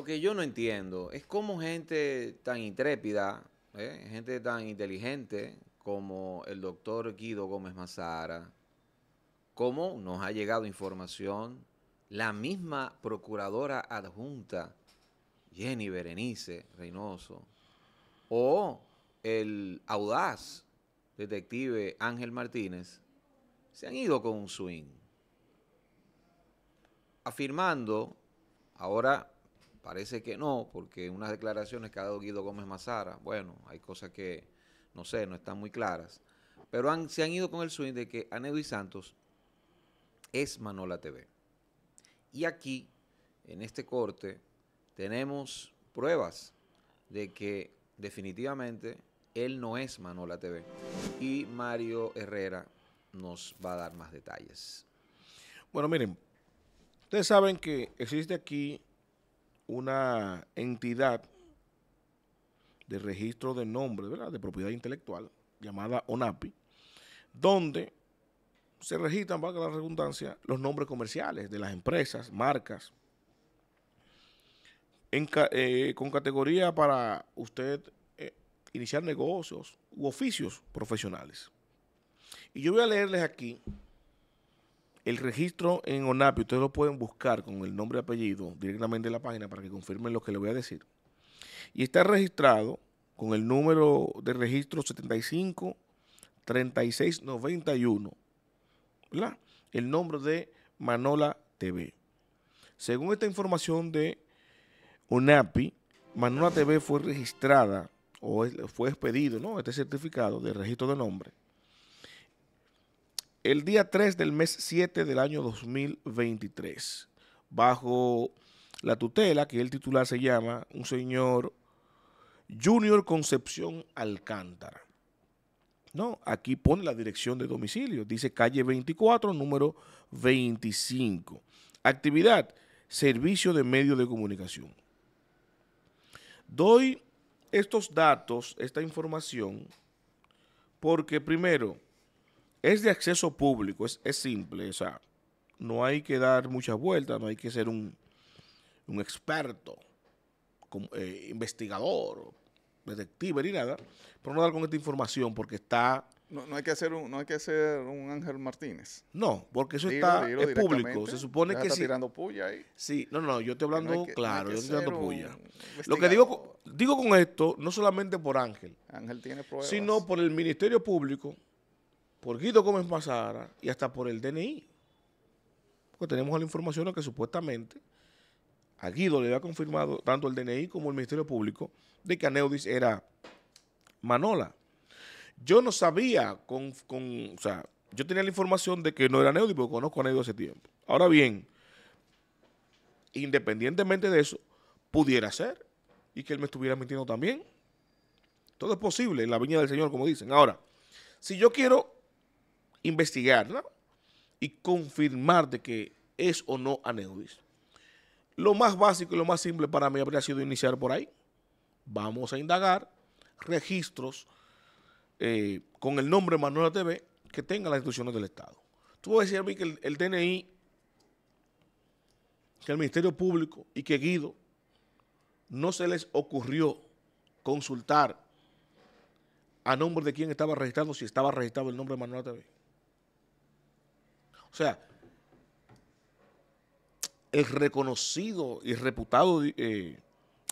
lo que yo no entiendo es cómo gente tan intrépida, ¿eh? gente tan inteligente como el doctor Guido Gómez Mazara, cómo nos ha llegado información la misma procuradora adjunta Jenny Berenice Reynoso o el audaz detective Ángel Martínez, se han ido con un swing, afirmando ahora Parece que no, porque unas declaraciones que ha dado Guido Gómez Mazara, bueno, hay cosas que, no sé, no están muy claras. Pero han, se han ido con el swing de que y Santos es Manola TV. Y aquí, en este corte, tenemos pruebas de que definitivamente él no es Manola TV. Y Mario Herrera nos va a dar más detalles. Bueno, miren, ustedes saben que existe aquí una entidad de registro de nombres, ¿verdad? de propiedad intelectual, llamada ONAPI, donde se registran, valga la redundancia, los nombres comerciales de las empresas, marcas, eh, con categoría para usted eh, iniciar negocios u oficios profesionales. Y yo voy a leerles aquí el registro en ONAPI, ustedes lo pueden buscar con el nombre y apellido directamente en la página para que confirmen lo que le voy a decir. Y está registrado con el número de registro 75 ¿verdad? El nombre de Manola TV. Según esta información de ONAPI, Manola TV fue registrada o fue expedido, ¿no? Este certificado de registro de nombre el día 3 del mes 7 del año 2023, bajo la tutela que el titular se llama un señor Junior Concepción Alcántara. No, aquí pone la dirección de domicilio, dice calle 24, número 25. Actividad, servicio de medios de comunicación. Doy estos datos, esta información, porque primero, es de acceso público, es, es, simple, o sea, no hay que dar muchas vueltas, no hay que ser un, un experto, eh, investigador, detective ni nada, pero no dar con esta información porque está... No, no hay que hacer un, no hay que hacer un Ángel Martínez. No, porque eso está es público. Se supone que está sí. tirando puya ahí. Sí, no, no, yo estoy hablando claro, yo estoy tirando puya. Lo que digo, digo con esto, no solamente por Ángel. Ángel tiene Sino por el Ministerio Público, por Guido Gómez pasara y hasta por el DNI. Porque tenemos la información de que supuestamente a Guido le había confirmado tanto el DNI como el Ministerio Público de que Aneudis era Manola. Yo no sabía, con, o sea, yo tenía la información de que no era Aneudis porque conozco a Aneudis hace tiempo. Ahora bien, independientemente de eso, pudiera ser y que él me estuviera mintiendo también. Todo es posible en la viña del Señor, como dicen. Ahora, si yo quiero investigarla y confirmar de que es o no Aneudis. Lo más básico y lo más simple para mí habría sido iniciar por ahí. Vamos a indagar registros eh, con el nombre Manuel TV que tengan las instituciones del Estado. Tú vas a decir a mí que el, DNI, que el Ministerio Público y que Guido no se les ocurrió consultar a nombre de quién estaba registrado, si estaba registrado el nombre de Manuel TV. O sea, el reconocido y reputado eh,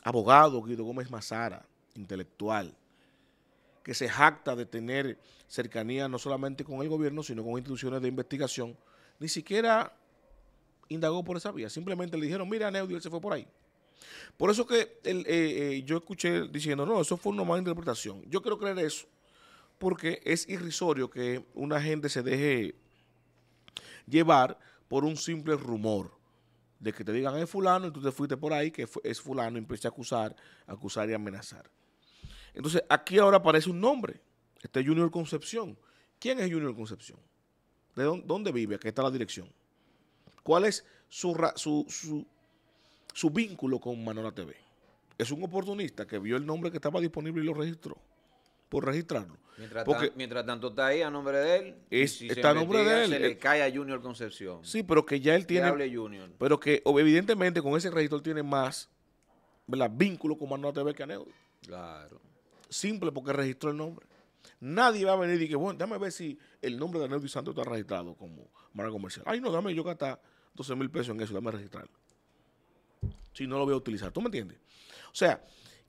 abogado Guido Gómez Mazara, intelectual, que se jacta de tener cercanía no solamente con el gobierno, sino con instituciones de investigación, ni siquiera indagó por esa vía. Simplemente le dijeron, mira, Neudio, él se fue por ahí. Por eso que eh, eh, yo escuché diciendo, no, eso fue una mala interpretación. Yo quiero creer eso, porque es irrisorio que una gente se deje llevar por un simple rumor de que te digan es fulano y tú te fuiste por ahí que es fulano y empieza a acusar, acusar y amenazar. Entonces aquí ahora aparece un nombre, este Junior Concepción. ¿Quién es Junior Concepción? ¿De dónde, vive? Aquí está la dirección. ¿Cuál es su, su, su, su vínculo con Manola TV? Es un oportunista que vio el nombre que estaba disponible y lo registró por registrarlo. Mientras, Porque mientras tanto está ahí a nombre de él. está a nombre de él. Se le eh. cae a Junior Concepción. Sí, pero que ya él tiene. Pero que evidentemente con ese registro él tiene más ¿verdad? vínculo con Manuel TV que Aneudo. Claro. Simple porque registró el nombre. Nadie va a venir y que, bueno, déjame ver si el nombre de Aneudo y Santos está registrado como marca comercial. Ay, no, dame yo que está... 12 mil pesos en eso, dame registrarlo. Si no lo voy a utilizar, ¿tú me entiendes? O sea,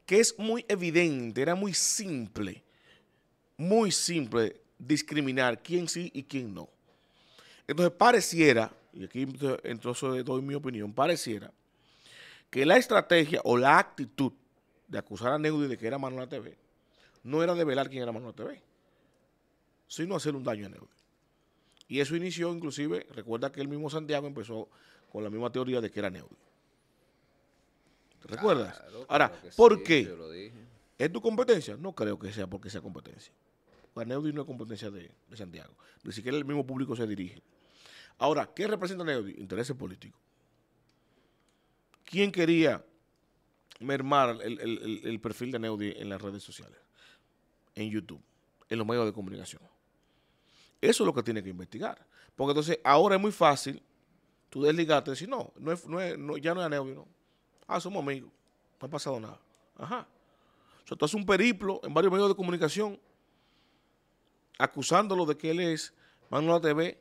que es muy evidente, era muy simple muy simple discriminar quién sí y quién no. Entonces pareciera, y aquí entonces doy mi opinión, pareciera que la estrategia o la actitud de acusar a Neudi de que era Manuel TV no era de velar quién era Manuel TV, sino hacer un daño a Neudi. Y eso inició inclusive, recuerda que el mismo Santiago empezó con la misma teoría de que era Neudi. ¿Recuerdas? Ahora, ¿por qué? ¿Es tu competencia? No creo que sea porque sea competencia. Neudi no es competencia de, Santiago. Ni siquiera el mismo público se dirige. Ahora, ¿qué representa Neudi? Intereses políticos. ¿Quién quería mermar el, perfil de Neudi en las redes sociales? En YouTube, en los medios de comunicación. Eso es lo que tiene que investigar. Porque entonces ahora es muy fácil tú desligarte y decir, no, no, no, es, ya no es Neudi, no. Ah, somos amigos. No ha pasado nada. Ajá. O sea, tú haces un periplo en varios medios de comunicación acusándolo de que él es Manuel TV,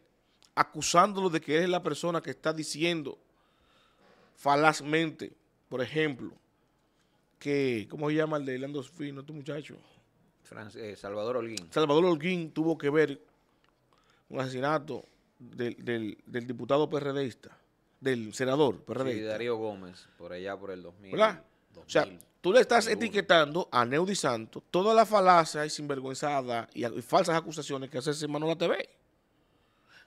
acusándolo de que él es la persona que está diciendo falazmente, por ejemplo, que, ¿cómo se llama el de Lando Fino, este muchacho? Eh, Salvador Holguín. Salvador Holguín tuvo que ver un asesinato del, diputado PRDista, del senador PRDista. Sí, Darío Gómez, por allá por el 2000. ¿Verdad? O sea, tú le estás etiquetando a Neudi Santos todas las falacias y sinvergüenzadas y, falsas acusaciones que hace Semana TV.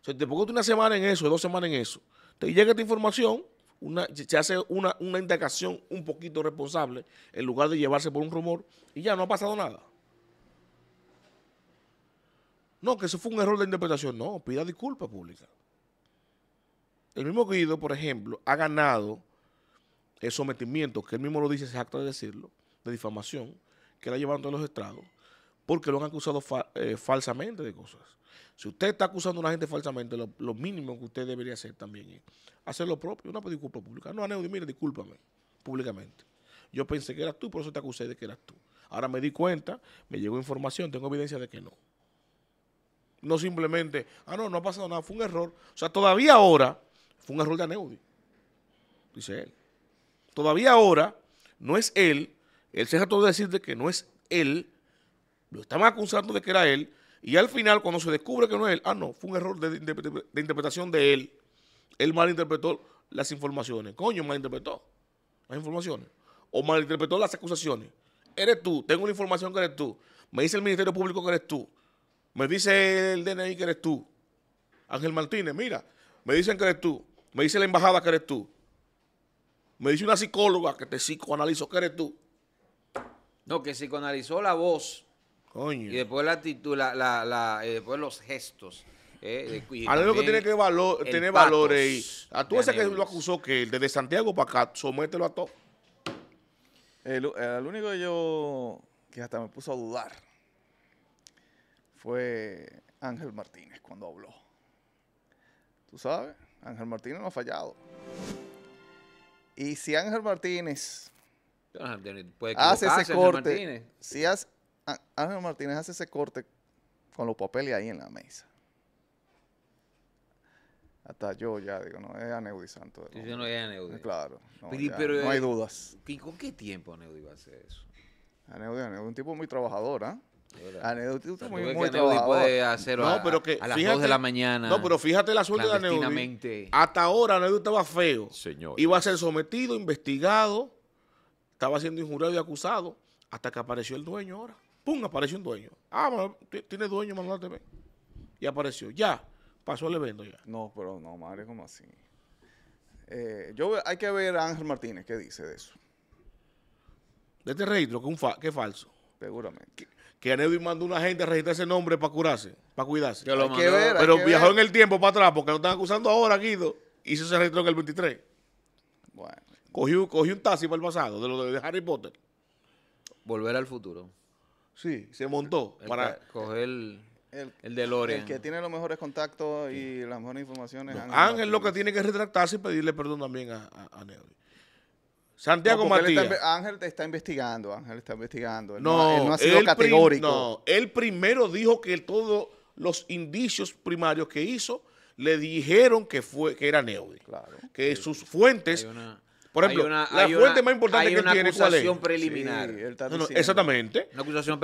O sea, te pongo una semana en eso, dos semanas en eso. Te llega esta información, se hace una, una indagación un poquito responsable en lugar de llevarse por un rumor y ya no ha pasado nada. No, que eso fue un error de interpretación. No, pida disculpas pública. El mismo Guido, por ejemplo, ha ganado el sometimiento, que él mismo lo dice, es acta de decirlo, de difamación, que la llevan todos los estrados, porque lo han acusado eh, falsamente de cosas. Si usted está acusando a una gente falsamente, lo, mínimo que usted debería hacer también es hacer lo propio, una disculpa pública. No, Aneudi, mire, discúlpame públicamente. Yo pensé que eras tú, por eso te acusé de que eras tú. Ahora me di cuenta, me llegó información, tengo evidencia de que no. No simplemente, ah, no, no ha pasado nada, fue un error. O sea, todavía ahora fue un error de Aneudi, dice él todavía ahora no es él, él se todo de decirte que no es él, lo estaban acusando de que era él, y al final cuando se descubre que no es él, ah no, fue un error de, interpretación de él, él malinterpretó las informaciones, coño, malinterpretó las informaciones, o malinterpretó las acusaciones, eres tú, tengo la información que eres tú, me dice el Ministerio Público que eres tú, me dice el DNI que eres tú, Ángel Martínez, mira, me dicen que eres tú, me dice la embajada que eres tú, me dice una psicóloga que te psicoanalizó ¿Qué eres tú. No, que psicoanalizó la voz. Coño. Y después la actitud, la, la, después los gestos. Eh, que tiene que valor, tiene valores. a tú ese que lo acusó que desde Santiago para acá, somételo a todo. El, el, único que yo que hasta me puso a dudar fue Ángel Martínez cuando habló. Tú sabes, Ángel Martínez no ha fallado. Y si Ángel Martínez ah, hace ese corte, si Ángel Martínez hace ese corte con los papeles ahí en la mesa. Hasta yo ya digo, no, es Aneudi Santo. no es Aneudi. Claro, no, hay eh, dudas. ¿Y con qué tiempo Aneudi va a hacer eso? Aneudi, un tipo muy trabajador, ¿ah? Ah, muy, muy no, pero que, a, las fíjate, de la mañana. No, pero fíjate la suerte de Aneduti. Hasta ahora Aneduti estaba feo. Señor. Iba a ser sometido, investigado, estaba siendo injuriado y acusado, hasta que apareció el dueño ahora. ¡Pum! Apareció un dueño. Ah, tiene dueño, Manuel TV. Y apareció. Ya, pasó el evento ya. No, pero no, madre, ¿cómo así? Eh, yo hay que ver a Ángel Martínez qué dice de eso. De este registro, que, que falso. Seguramente que Anedwin mandó una gente a registrar ese nombre para curarse, para cuidarse. Pero viajó en el tiempo para atrás, porque lo están acusando ahora, Guido, y eso se registró en el 23. Bueno. Cogió, un taxi para el pasado, de lo de Harry Potter. Volver al futuro. Sí, se montó para... Coger... El... de Lore. El que tiene los mejores contactos y las mejores informaciones. Ángel, lo que tiene que retractarse y pedirle perdón también a, a, Santiago Martínez. Ángel está investigando, Ángel está investigando. no, no, ha sido categórico. no, él primero dijo que todos los indicios primarios que hizo le dijeron que fue que era Neudi. Claro. Que sus fuentes... por ejemplo, la fuente más importante que tiene, es? una acusación preliminar. exactamente.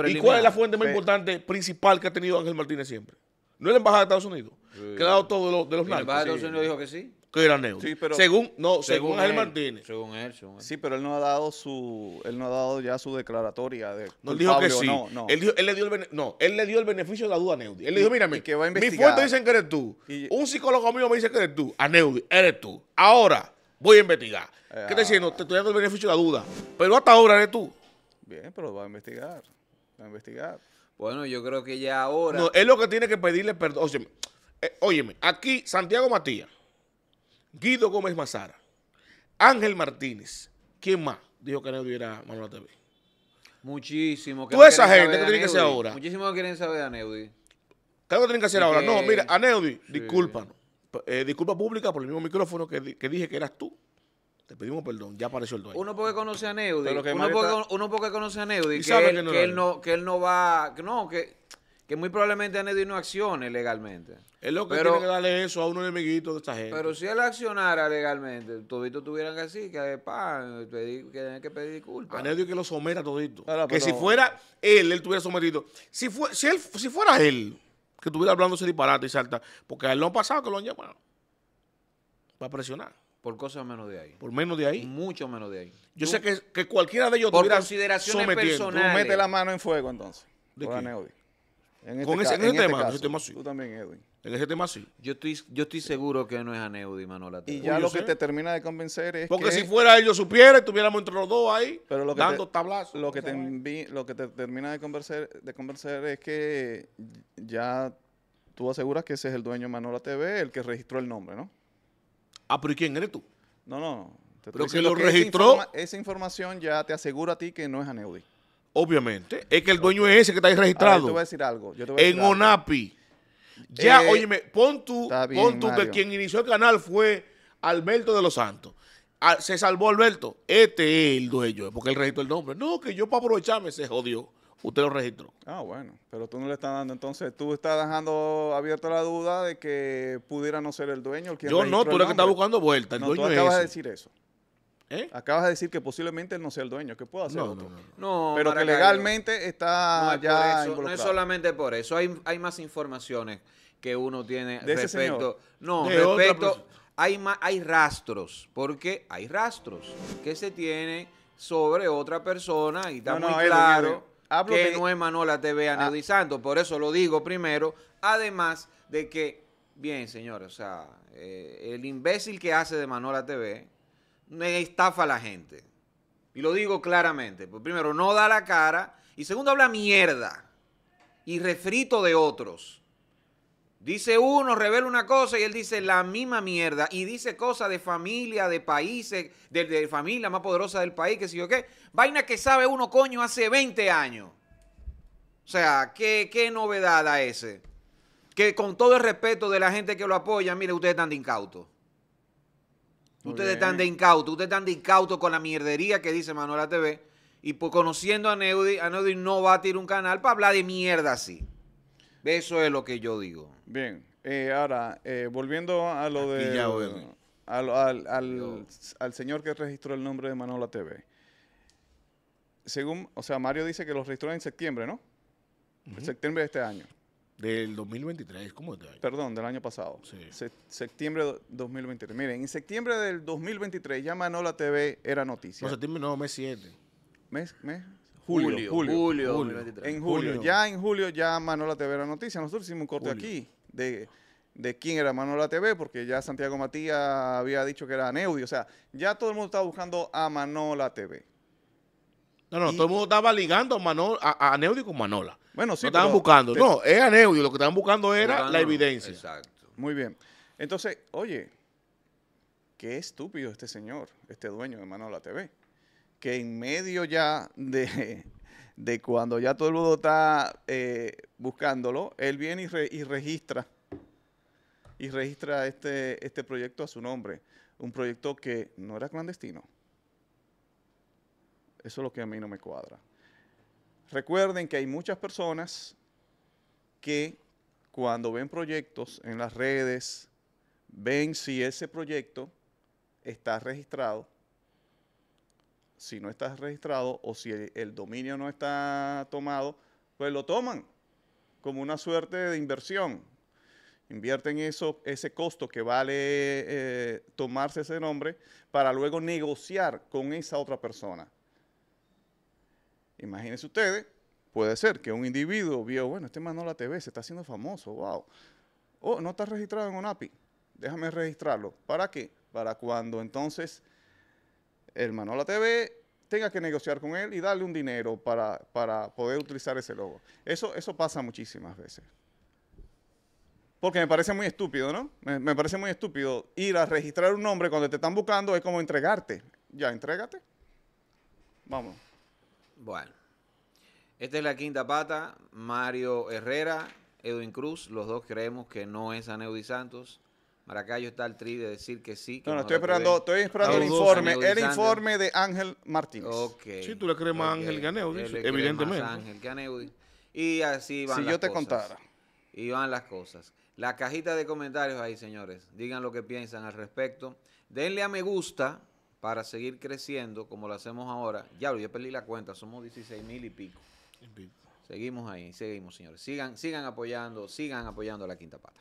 ¿Y cuál es la fuente más importante, principal que ha tenido Ángel Martínez siempre? ¿No es la embajada de Estados Unidos? quedado todo de los, de los narcos. El padre dijo que sí. Que era Neudi. Sí, pero según, no, según, él, Martínez. Según él, según él. Sí, pero él no ha dado su, él no ha dado ya su declaratoria de No, dijo que sí. No, no. Él, le dio el, no, él le dio el beneficio de la duda a Neudi. Él le dijo, mírame, que va a mi fuente dicen que eres tú. Un psicólogo mío me dice que eres tú. A Neudi, eres tú. Ahora voy a investigar. ¿Qué te ah. diciendo? Te estoy dando el beneficio de la duda. Pero hasta ahora eres tú. Bien, pero va a investigar. Va a investigar. Bueno, yo creo que ya ahora. No, él lo que tiene que pedirle perdón. O eh, óyeme, aquí Santiago Matías, Guido Gómez Mazara, Ángel Martínez, ¿quién más dijo que Aneudi era Manuel TV? Muchísimo. ¿Tú esa gente, ¿qué tiene que hacer ahora? Muchísimo que quieren saber a Aneudi. ¿Qué es lo que tienen que hacer ahora? No, mira, Aneudi, Neudi, discúlpanos. Eh, disculpa pública por el mismo micrófono que, dije que eras tú. Te pedimos perdón, ya apareció el dueño. Uno porque conoce a Neudi. Uno, porque, conoce a Neudi. Que, no que él no, que él no va. No, que que muy probablemente Anedio no accione legalmente. Es lo que tiene que darle eso a un enemiguito de esta gente. Pero si él accionara legalmente, todito tuvieran que decir que, pa, que que pedir disculpas. Anedio que lo someta todito. que si fuera él, él tuviera sometido. Si, fue, si, fuera él que estuviera hablando ese disparate y salta, porque a él lo han pasado que lo han llamado para presionar. Por cosas menos de ahí. Por menos de ahí. Mucho menos de ahí. Yo sé que, cualquiera de ellos Por tuviera consideraciones personales. Tú mete la mano en fuego entonces. ¿De Anedio este en ese, en este ese tema, sí. Tú también, Edwin. En ese tema sí. Yo estoy, yo estoy seguro que no es Aneudi, Manola. Y ya lo que te termina de convencer es Porque si fuera él, yo supiera, estuviéramos entre los dos ahí, Pero lo que dando te, Lo que, te lo que te termina de convencer, de convencer es que ya tú aseguras que ese es el dueño de Manola TV, el que registró el nombre, ¿no? Ah, pero ¿y quién eres tú? No, no, lo que lo registró... esa, información ya te asegura a ti que no es Aneudi. Obviamente. Es que el dueño es ese que está ahí registrado. yo te voy a decir algo. en ONAPI. Ya, oye, eh, óyeme, pon tú, pon tú que quien inició el canal fue Alberto de los Santos. Ah, se salvó Alberto. Este es el dueño, porque él registró el nombre. No, que yo para aprovecharme se jodió. Usted lo registró. Ah, bueno, pero tú no le estás dando. Entonces, tú estás dejando abierta la duda de que pudiera no ser el dueño el Yo no, tú eres que estás buscando vuelta. El no, dueño tú acabas de decir eso. ¿Eh? Acabas de decir que posiblemente él no sea el dueño, que pueda hacer otro. No, Pero que legalmente está ya No es solamente por eso, hay, más informaciones que uno tiene respecto... No, respecto... Hay, hay rastros, porque hay rastros que se tiene sobre otra persona y está muy claro que no es Manola TV ah. analizando. Por eso lo digo primero. Además de que, bien, señor, o sea, eh, el imbécil que hace de Manola TV me estafa a la gente. Y lo digo claramente. Pues primero, no da la cara. Y segundo, habla mierda. Y refrito de otros. Dice uno, revela una cosa y él dice la misma mierda. Y dice cosas de familia, de países, de, familia más poderosa del país, que si yo qué. Vaina que sabe uno, coño, hace 20 años. O sea, ¿qué, qué novedad a ese? Que con todo el respeto de la gente que lo apoya, mire, ustedes están de incautos. Ustedes están de incauto, ustedes están de incauto con la mierdería que dice Manuela TV. Y pues conociendo a Neudi, a Neudi no va a tirar un canal para hablar de mierda así. Eso es lo que yo digo. Bien, eh, ahora, eh, volviendo a lo de... Al, señor que registró el nombre de Manola TV. Según, o sea, Mario dice que lo registró en septiembre, ¿no? En septiembre de este año. Del 2023, ¿cómo te ahí Perdón, del año pasado. Sí. septiembre de 2023. Miren, en septiembre del 2023 ya Manola TV era noticia. No, septiembre no, mes 7. ¿Mes? ¿Mes? Julio. Julio. julio, En julio. Ya en julio ya Manola TV era noticia. Nosotros hicimos un corte aquí de, de quién era Manola TV, porque ya Santiago Matías había dicho que era Neudi. O sea, ya todo el mundo estaba buscando a Manola TV. No, no, todo el mundo estaba ligando a, Manol, a, con Manola. Bueno, sí. Lo estaban buscando. No, es Neudio, lo que estaban buscando era la evidencia. Exacto. Muy bien. Entonces, oye, qué estúpido este señor, este dueño de Manola TV, que en medio ya de, de cuando ya todo el mundo está eh, buscándolo, él viene y, y, registra y registra este, este proyecto a su nombre. Un proyecto que no era clandestino. Eso es lo que a mí no me cuadra. Recuerden que hay muchas personas que cuando ven proyectos en las redes, ven si ese proyecto está registrado, si no está registrado o si el, dominio no está tomado, pues lo toman como una suerte de inversión. Invierten eso, ese costo que vale eh, tomarse ese nombre para luego negociar con esa otra persona. Imagínense ustedes, puede ser que un individuo vio, bueno, este Manola TV se está haciendo famoso, wow. Oh, no está registrado en ONAPI, déjame registrarlo. ¿Para qué? Para cuando entonces el Manola TV tenga que negociar con él y darle un dinero para, poder utilizar ese logo. Eso, eso pasa muchísimas veces. Porque me parece muy estúpido, ¿no? Me, me, parece muy estúpido ir a registrar un nombre cuando te están buscando es como entregarte. Ya, entrégate. Vamos. Bueno. Esta es la quinta pata. Mario Herrera, Edwin Cruz, los dos creemos que no es Aneudi Santos. Maracayo está al tri de decir que sí. no, estoy esperando, el informe, el informe de Ángel Martínez. sí, tú le crees más Ángel que Aneudi, evidentemente. Más Ángel que Y así van las cosas. Si yo te contara. Y van las cosas. La cajita de comentarios ahí, señores. Digan lo que piensan al respecto. Denle a me gusta para seguir creciendo como lo hacemos ahora. Ya, yo perdí la cuenta, somos 16 mil y pico. Seguimos ahí, seguimos, señores. Sigan, sigan apoyando, sigan apoyando a la quinta pata.